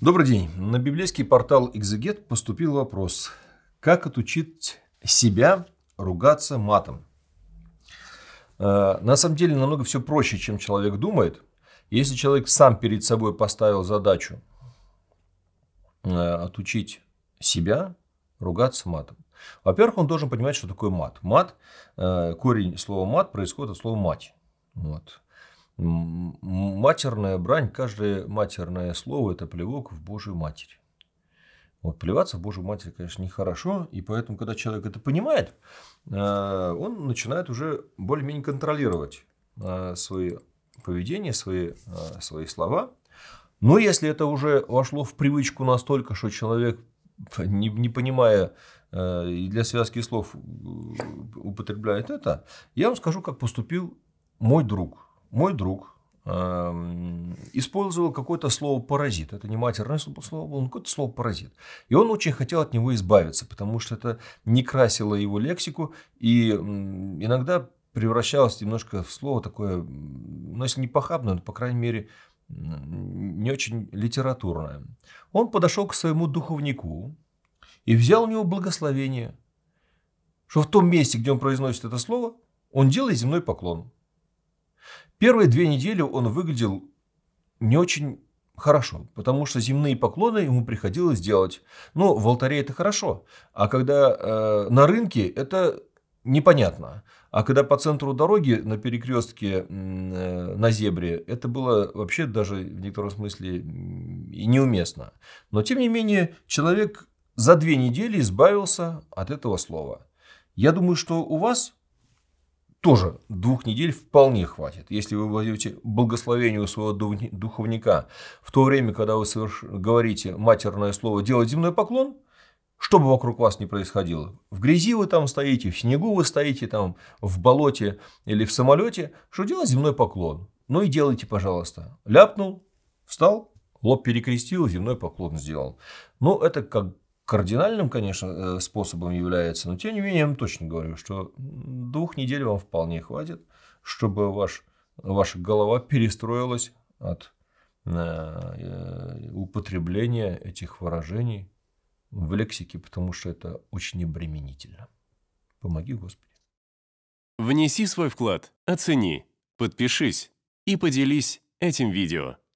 Добрый день. На библейский портал «Экзегет» поступил вопрос. Как отучить себя ругаться матом? Э, на самом деле намного все проще, чем человек думает. Если человек сам перед собой поставил задачу э, отучить себя ругаться матом. Во-первых, он должен понимать, что такое мат. Мат, э, корень слова мат происходит от слова мать. Вот матерная брань, каждое матерное слово – это плевок в Божью Матерь. Вот, плеваться в Божью Матерь, конечно, нехорошо, и поэтому, когда человек это понимает, э, он начинает уже более-менее контролировать э, свои поведение, свои, э, свои слова. Но если это уже вошло в привычку настолько, что человек, не, не понимая и для связки слов употребляет это, я вам скажу, как поступил мой друг. Мой друг Эм, использовал какое-то слово «паразит». Это не матерное слово было, но какое-то слово «паразит». И он очень хотел от него избавиться, потому что это не красило его лексику и иногда превращалось немножко в слово такое, ну, если не похабное, то, по крайней мере, не очень литературное. Он подошел к своему духовнику и взял у него благословение, что в том месте, где он произносит это слово, он делает земной поклон – Первые две недели он выглядел не очень хорошо, потому что земные поклоны ему приходилось делать. Ну, в алтаре это хорошо, а когда э, на рынке это непонятно. А когда по центру дороги на перекрестке э, на зебре, это было вообще даже в некотором смысле и неуместно. Но тем не менее, человек за две недели избавился от этого слова. Я думаю, что у вас тоже двух недель вполне хватит. Если вы возьмете благословение у своего духовника в то время, когда вы соверш... говорите матерное слово «делать земной поклон», что бы вокруг вас ни происходило, в грязи вы там стоите, в снегу вы стоите, там, в болоте или в самолете, что делать земной поклон? Ну и делайте, пожалуйста. Ляпнул, встал, лоб перекрестил, земной поклон сделал. Ну, это как кардинальным, конечно, э, способом является, но тем не менее я вам точно говорю, что двух недель вам вполне хватит, чтобы ваш, ваша голова перестроилась от э, э употребления этих выражений в лексике, потому что это очень обременительно. Помоги, Господи. Внеси свой вклад, оцени, подпишись и поделись этим видео.